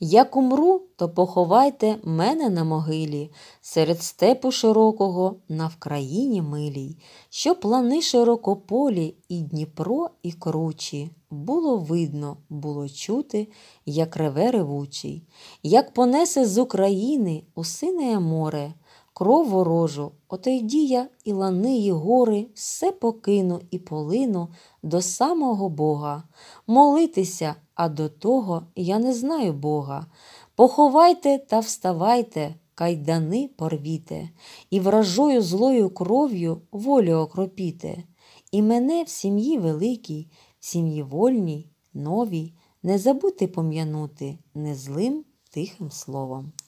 Як умру, то поховайте мене на могилі, серед степу широкого на вкраїні милій, що плани широкополі, і Дніпро, і кручі. Було видно, було чути, як реве ревучий, як понесе з України усине море кров ворожу, отойдія, і лани, і гори, все покину і полину до самого Бога. Молитися, а до того я не знаю Бога. Поховайте та вставайте, кайдани порвіте, і вражою злою кров'ю волю окропіте. І мене в сім'ї великій, в сім'ї вольній, новій, не забути пом'янути незлим тихим словом.